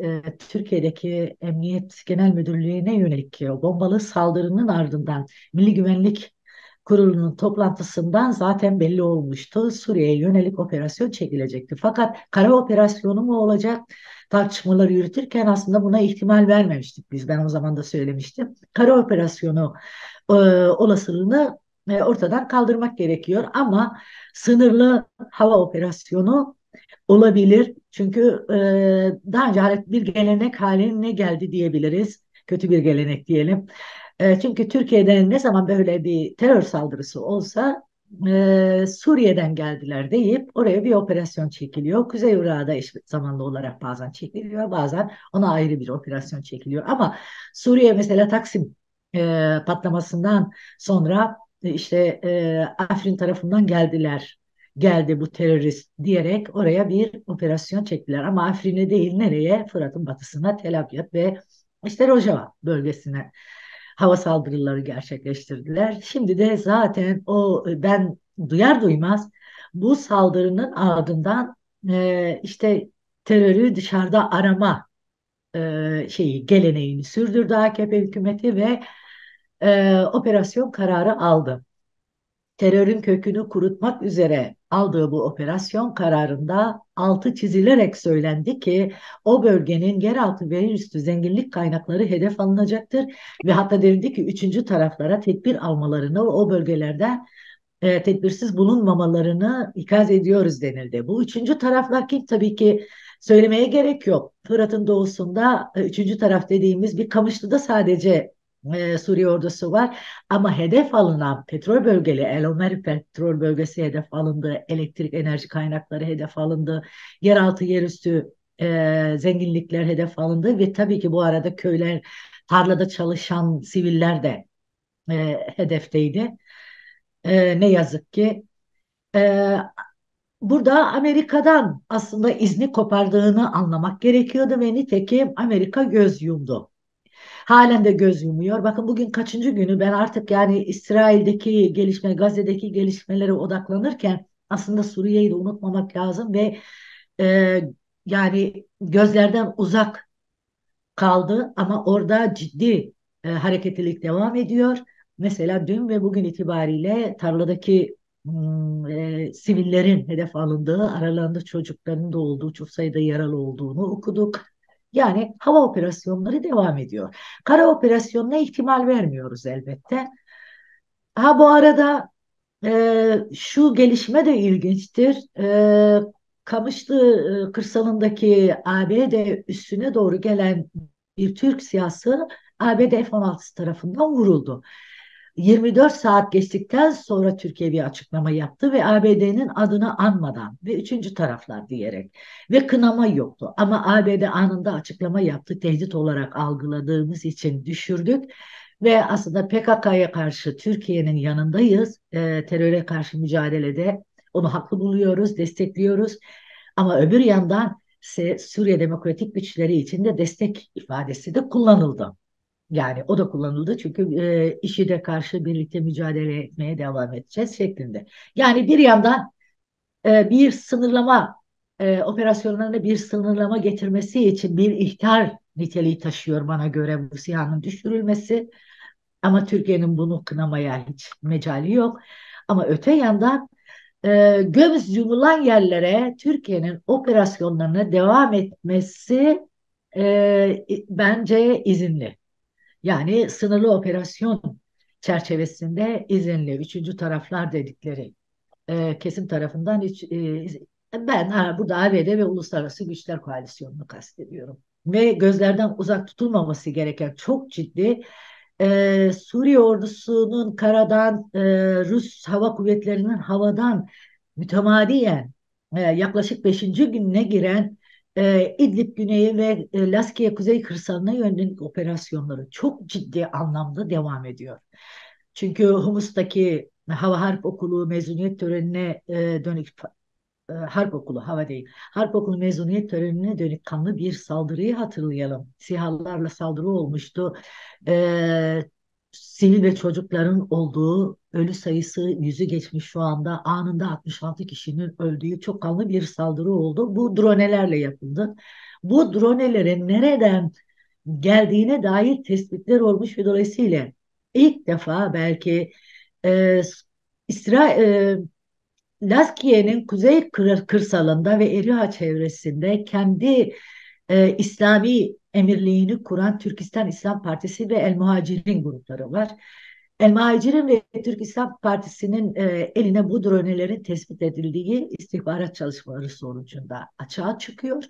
e, Türkiye'deki Emniyet Genel Müdürlüğü'ne yönelik e, bombalı saldırının ardından Milli Güvenlik Kurulu'nun toplantısından zaten belli olmuştu. Suriye'ye yönelik operasyon çekilecekti. Fakat kara operasyonu mu olacak tartışmaları yürütürken aslında buna ihtimal vermemiştik biz. Ben o zaman da söylemiştim. Kara operasyonu e, olasılığını e, ortadan kaldırmak gerekiyor ama sınırlı hava operasyonu Olabilir çünkü e, daha önce bir gelenek haline geldi diyebiliriz. Kötü bir gelenek diyelim. E, çünkü Türkiye'den ne zaman böyle bir terör saldırısı olsa e, Suriye'den geldiler deyip oraya bir operasyon çekiliyor. Kuzey Irak'da eş zamanlı olarak bazen çekiliyor bazen ona ayrı bir operasyon çekiliyor. Ama Suriye mesela Taksim e, patlamasından sonra işte e, Afrin tarafından geldiler geldi bu terörist diyerek oraya bir operasyon çektiler. Ama Afrin'e değil nereye? Fırat'ın batısına Tel Aviv ve işte Rojava bölgesine hava saldırıları gerçekleştirdiler. Şimdi de zaten o ben duyar duymaz bu saldırının ardından e, işte terörü dışarıda arama e, şeyi geleneğini sürdürdü AKP hükümeti ve e, operasyon kararı aldı. Terörün kökünü kurutmak üzere aldığı bu operasyon kararında altı çizilerek söylendi ki o bölgenin yeraltı ve üstü zenginlik kaynakları hedef alınacaktır ve hatta denildi ki üçüncü taraflara tedbir almalarını o bölgelerde e, tedbirsiz bulunmamalarını ikaz ediyoruz denildi. Bu üçüncü taraflar kim? Tabii ki söylemeye gerek yok. Fırat'ın doğusunda e, üçüncü taraf dediğimiz bir Kamışlı'da sadece e, Suriye ordusu var. Ama hedef alınan petrol bölgeli, El Omer petrol bölgesi hedef alındı, elektrik enerji kaynakları hedef alındı, yeraltı yerüstü e, zenginlikler hedef alındı ve tabii ki bu arada köyler, tarlada çalışan siviller de e, hedefteydi. E, ne yazık ki. E, burada Amerika'dan aslında izni kopardığını anlamak gerekiyordu ve nitekim Amerika göz yumdu. Halen de göz yumuyor. Bakın bugün kaçıncı günü ben artık yani İsrail'deki gelişme, Gazze'deki gelişmelere odaklanırken aslında Suriye'yi de unutmamak lazım ve e, yani gözlerden uzak kaldı ama orada ciddi e, hareketlilik devam ediyor. Mesela dün ve bugün itibariyle tarladaki e, sivillerin hedef alındığı, aralarında çocukların da olduğu, çok sayıda yaralı olduğunu okuduk. Yani hava operasyonları devam ediyor. Kara operasyonuna ihtimal vermiyoruz elbette. Ha bu arada e, şu gelişme de ilginçtir. E, Kamışlı e, kırsalındaki ABD üstüne doğru gelen bir Türk siyasi ABD F-16 tarafından vuruldu. 24 saat geçtikten sonra Türkiye bir açıklama yaptı ve ABD'nin adını anmadan ve üçüncü taraflar diyerek ve kınama yoktu. Ama ABD anında açıklama yaptı tehdit olarak algıladığımız için düşürdük ve aslında PKK'ya karşı Türkiye'nin yanındayız. E, teröre karşı mücadelede onu haklı buluyoruz, destekliyoruz. Ama öbür yandan Suriye Demokratik Güçleri için de destek ifadesi de kullanıldı. Yani o da kullanıldı çünkü e, işi de karşı birlikte mücadele etmeye devam edeceğiz şeklinde. Yani bir yandan e, bir sınırlama e, operasyonlarına bir sınırlama getirmesi için bir ihtar niteliği taşıyor bana göre bu siyanın düşürülmesi. Ama Türkiye'nin bunu kınamaya hiç mecali yok. Ama öte yandan e, göz yumulan yerlere Türkiye'nin operasyonlarına devam etmesi e, bence izinli. Yani sınırlı operasyon çerçevesinde izinli üçüncü taraflar dedikleri e, kesim tarafından hiç, e, ben ha, burada ABD ve Uluslararası Güçler Koalisyonu'nu kastediyorum. Ve gözlerden uzak tutulmaması gereken çok ciddi e, Suriye ordusunun karadan, e, Rus hava kuvvetlerinin havadan mütemadiyen e, yaklaşık beşinci gününe giren e, İdlib güneyi ve e, Laskiye kuzey kırsalına yönelik operasyonları çok ciddi anlamda devam ediyor. Çünkü Humus'taki Hava Harp Okulu mezuniyet törenine e, dönük e, Harp Okulu, hava değil. Harp Okulu mezuniyet törenine dönük kanlı bir saldırıyı hatırlayalım. SİHA'larla saldırı olmuştu. E, sivil ve çocukların olduğu Ölü sayısı yüzü geçmiş şu anda. Anında 66 kişinin öldüğü çok kanlı bir saldırı oldu. Bu dronelerle yapıldı. Bu dronelerin nereden geldiğine dair tespitler olmuş ve dolayısıyla ilk defa belki e, İsrail e, Laskiye'nin kuzey kır, kırsalında ve Eriha çevresinde kendi e, İslami emirliğini kuran Türkistan İslam Partisi ve El Muhacirin grupları var. El Mahicirin ve İslam Partisi'nin e, eline bu dronelerin tespit edildiği istihbarat çalışmaları sonucunda açığa çıkıyor.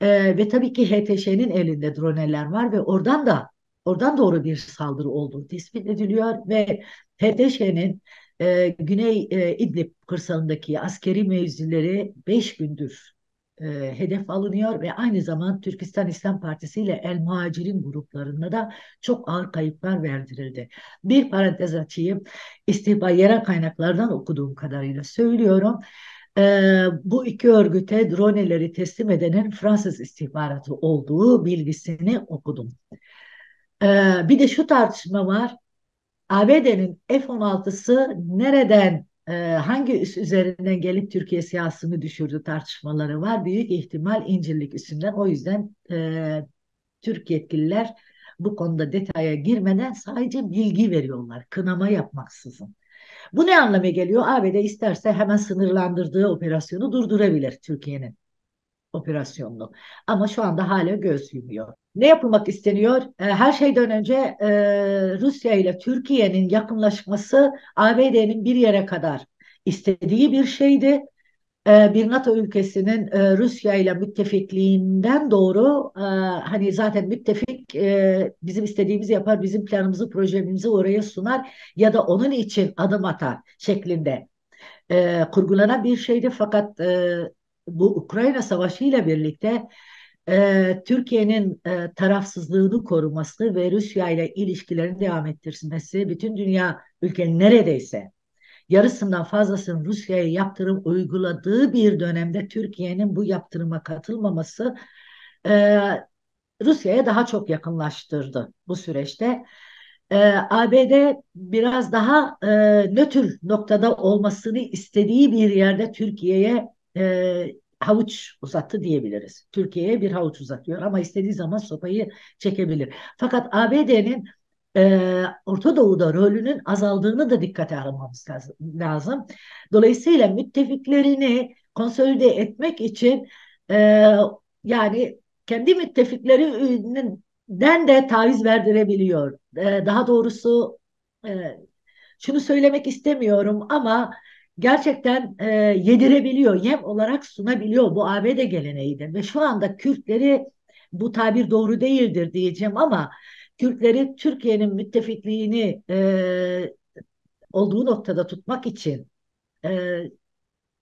E, ve tabii ki HTŞ'nin elinde droneler var ve oradan da oradan doğru bir saldırı olduğu tespit ediliyor ve HTŞ'nin e, Güney e, İdlib kırsalındaki askeri mevzileri 5 gündür e, hedef alınıyor ve aynı zaman Türkistan İslam Partisi ile El Muhacirin gruplarına da çok ağır kayıplar verdirildi. Bir parantez açayım. İstihbar yerel kaynaklardan okuduğum kadarıyla söylüyorum. E, bu iki örgüte droneleri teslim edenin Fransız istihbaratı olduğu bilgisini okudum. E, bir de şu tartışma var. ABD'nin F-16'sı nereden ee, hangi üs üzerinden gelip Türkiye siyasını düşürdü tartışmaları var. Büyük ihtimal İncirlik üsünden. O yüzden e, Türk yetkililer bu konuda detaya girmeden sadece bilgi veriyorlar. Kınama yapmaksızın. Bu ne anlama geliyor? ABD isterse hemen sınırlandırdığı operasyonu durdurabilir Türkiye'nin operasyonunu. Ama şu anda hala göz yumuyor ne yapılmak isteniyor? Ee, her şeyden önce e, Rusya ile Türkiye'nin yakınlaşması ABD'nin bir yere kadar istediği bir şeydi. Ee, bir NATO ülkesinin e, Rusya ile müttefikliğinden doğru e, hani zaten müttefik bizim istediğimizi yapar, bizim planımızı, projemizi oraya sunar ya da onun için adım atar şeklinde kurgulanan bir şeydi. Fakat bu Ukrayna Savaşı ile birlikte ee, Türkiye'nin e, tarafsızlığını koruması ve Rusya ile ilişkilerini devam ettirmesi bütün dünya ülkenin neredeyse yarısından fazlasının Rusya'ya yaptırım uyguladığı bir dönemde Türkiye'nin bu yaptırıma katılmaması e, Rusya'ya daha çok yakınlaştırdı bu süreçte. E, ABD biraz daha e, nötr noktada olmasını istediği bir yerde Türkiye'ye havuç uzattı diyebiliriz. Türkiye'ye bir havuç uzatıyor ama istediği zaman sopayı çekebilir. Fakat ABD'nin e, Orta Doğu'da rolünün azaldığını da dikkate almamız lazım. Dolayısıyla müttefiklerini konsolide etmek için e, yani kendi müttefiklerinden de taviz verdirebiliyor. E, daha doğrusu e, şunu söylemek istemiyorum ama gerçekten e, yedirebiliyor, yem olarak sunabiliyor. Bu ABD geleneğidir ve şu anda Kürtleri bu tabir doğru değildir diyeceğim ama Kürtleri Türkiye'nin müttefikliğini e, olduğu noktada tutmak için e,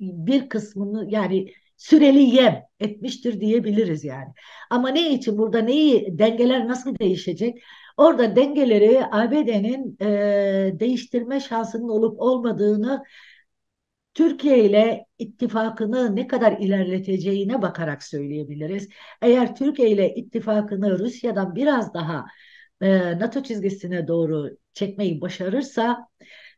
bir kısmını yani süreli yem etmiştir diyebiliriz yani. Ama ne için burada neyi dengeler nasıl değişecek? Orada dengeleri ABD'nin e, değiştirme şansının olup olmadığını Türkiye ile ittifakını ne kadar ilerleteceğine bakarak söyleyebiliriz. Eğer Türkiye ile ittifakını Rusya'dan biraz daha e, NATO çizgisine doğru çekmeyi başarırsa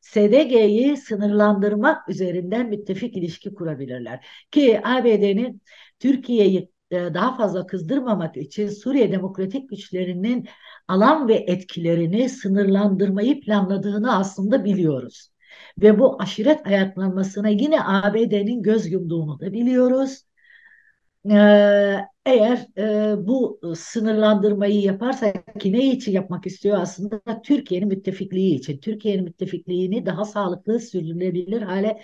SDG'yi sınırlandırmak üzerinden müttefik ilişki kurabilirler. Ki ABD'nin Türkiye'yi e, daha fazla kızdırmamak için Suriye demokratik güçlerinin alan ve etkilerini sınırlandırmayı planladığını aslında biliyoruz. Ve bu aşiret ayaklanmasına yine ABD'nin göz yumduğunu da biliyoruz. Ee, eğer e, bu sınırlandırmayı yaparsa ki ne için yapmak istiyor aslında Türkiye'nin müttefikliği için. Türkiye'nin müttefikliğini daha sağlıklı sürdürülebilir hale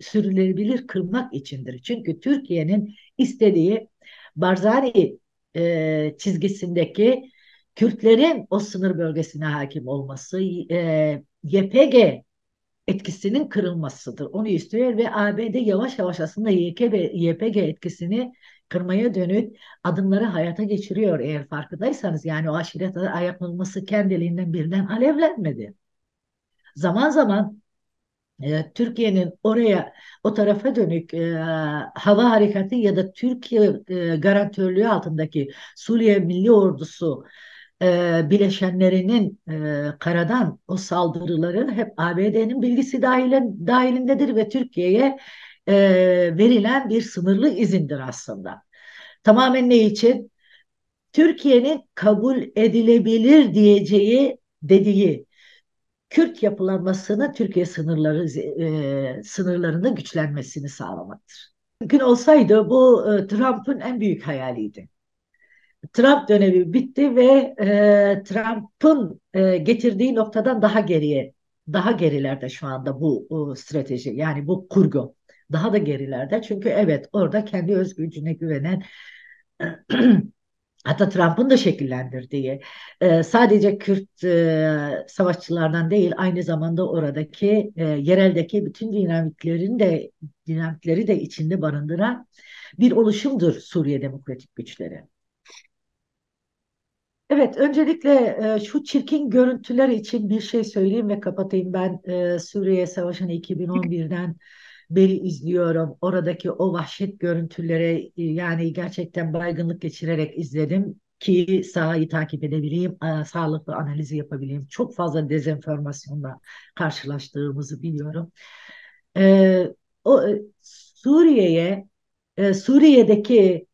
sürdürülebilir kırmak içindir. Çünkü Türkiye'nin istediği Barzani e, çizgisindeki Kürtlerin o sınır bölgesine hakim olması, YPG e, etkisinin kırılmasıdır. Onu istiyor ve ABD yavaş yavaş aslında YK ve YPG etkisini kırmaya dönük adımları hayata geçiriyor eğer farkındaysanız. Yani o aşiret ayaklanması kendiliğinden birden alevlenmedi. Zaman zaman e, Türkiye'nin oraya o tarafa dönük e, hava harekatı ya da Türkiye e, garantörlüğü altındaki Suriye Milli Ordusu e, bileşenlerinin e, karadan o saldırıları hep ABD'nin bilgisi dahilin, dahilindedir ve Türkiye'ye e, verilen bir sınırlı izindir aslında. Tamamen ne için? Türkiye'nin kabul edilebilir diyeceği dediği Kürt yapılanmasını Türkiye sınırları e, sınırlarında güçlenmesini sağlamaktır. Mümkün olsaydı bu e, Trump'ın en büyük hayaliydi. Trump dönemi bitti ve e, Trump'ın e, getirdiği noktadan daha geriye, daha gerilerde şu anda bu o, e, strateji yani bu kurgu. Daha da gerilerde çünkü evet orada kendi öz gücüne güvenen hatta Trump'ın da şekillendirdiği e, sadece Kürt e, savaşçılardan değil aynı zamanda oradaki e, yereldeki bütün dinamiklerin de dinamikleri de içinde barındıran bir oluşumdur Suriye Demokratik Güçleri. Evet, öncelikle e, şu çirkin görüntüler için bir şey söyleyeyim ve kapatayım. Ben e, Suriye Savaşı'nı 2011'den beri izliyorum. Oradaki o vahşet görüntülere yani gerçekten baygınlık geçirerek izledim ki sahayı takip edebileyim, e, sağlıklı analizi yapabileyim. Çok fazla dezenformasyonla karşılaştığımızı biliyorum. E, o e, Suriye'ye, e, Suriye'deki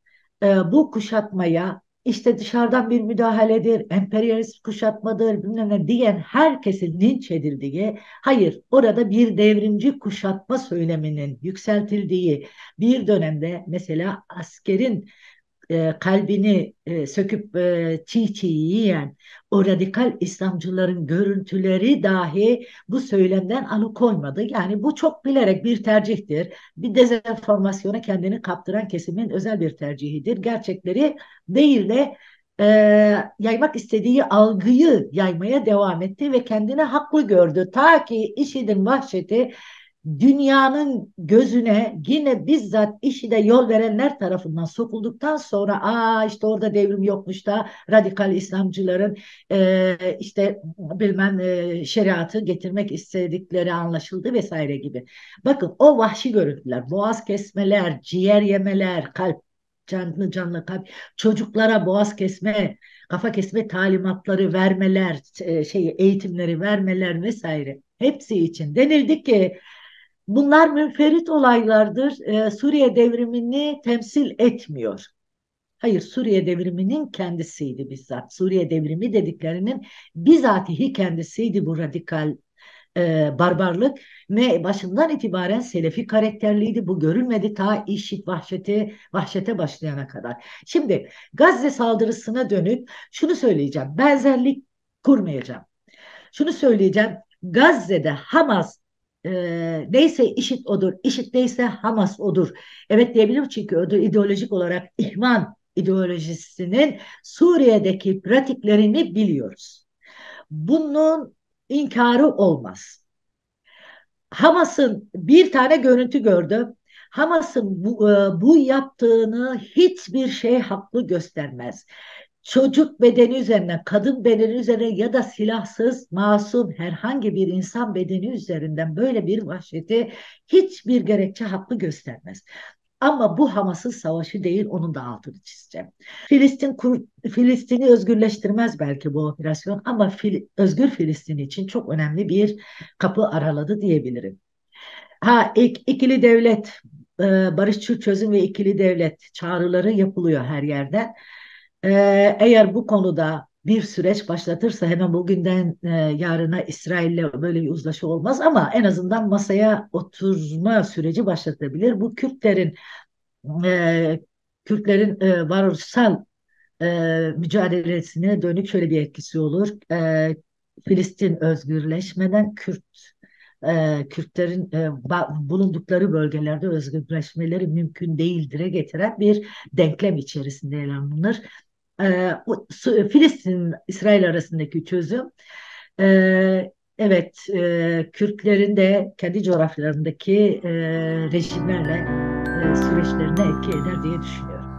e, bu kuşatmaya işte dışarıdan bir müdahaledir, emperyalist kuşatmadır bilmem ne diyen herkesin linç edildiği, hayır orada bir devrimci kuşatma söyleminin yükseltildiği bir dönemde mesela askerin e, kalbini e, söküp e, çiğ çiğ yiyen o radikal İslamcıların görüntüleri dahi bu söylemden alıkoymadı. Yani bu çok bilerek bir tercihtir. Bir dezenformasyona kendini kaptıran kesimin özel bir tercihidir. Gerçekleri değil de e, yaymak istediği algıyı yaymaya devam etti ve kendini haklı gördü. Ta ki IŞİD'in vahşeti dünyanın gözüne yine bizzat işi de yol verenler tarafından sokulduktan sonra aa işte orada devrim yokmuş da radikal İslamcıların e, işte bilmem e, şeriatı getirmek istedikleri anlaşıldı vesaire gibi. Bakın o vahşi görüntüler, boğaz kesmeler, ciğer yemeler, kalp canlı canlı kalp çocuklara boğaz kesme, kafa kesme talimatları vermeler, e, şey eğitimleri vermeler vesaire. Hepsi için denildi ki Bunlar münferit olaylardır. E, Suriye devrimini temsil etmiyor. Hayır Suriye devriminin kendisiydi bizzat. Suriye devrimi dediklerinin bizatihi kendisiydi bu radikal e, barbarlık ve başından itibaren Selefi karakterliydi. Bu görülmedi ta işit vahşeti vahşete başlayana kadar. Şimdi Gazze saldırısına dönüp şunu söyleyeceğim. Benzerlik kurmayacağım. Şunu söyleyeceğim. Gazze'de Hamas e, neyse işit odur, işit neyse Hamas odur. Evet diyebilirim çünkü o ideolojik olarak ihvan ideolojisinin Suriye'deki pratiklerini biliyoruz. Bunun inkarı olmaz. Hamas'ın bir tane görüntü gördüm. Hamas'ın bu, e, bu yaptığını hiçbir şey haklı göstermez çocuk bedeni üzerine, kadın bedeni üzerine ya da silahsız, masum herhangi bir insan bedeni üzerinden böyle bir vahşeti hiçbir gerekçe hakkı göstermez. Ama bu Hamas'ın savaşı değil, onun da altını çizeceğim. Filistin Filistin'i özgürleştirmez belki bu operasyon ama fil, özgür Filistin için çok önemli bir kapı araladı diyebilirim. Ha ik, ikili devlet, e, barışçı çözüm ve ikili devlet çağrıları yapılıyor her yerden. Ee, eğer bu konuda bir süreç başlatırsa hemen bugünden e, yarına İsrail'le böyle bir uzlaşı olmaz ama en azından masaya oturma süreci başlatabilir. Bu Kürtlerin e, Kürtlerin e, varoluşsal e, mücadelesine dönük şöyle bir etkisi olur. E, Filistin özgürleşmeden Kürt e, Kürtlerin e, bulundukları bölgelerde özgürleşmeleri mümkün değildire getiren bir denklem içerisinde ele alınır. Ee, Filistin İsrail arasındaki çözüm ee, evet e, Kürtlerin de kendi coğrafyalarındaki e, rejimlerle e, süreçlerine etki eder diye düşünüyorum.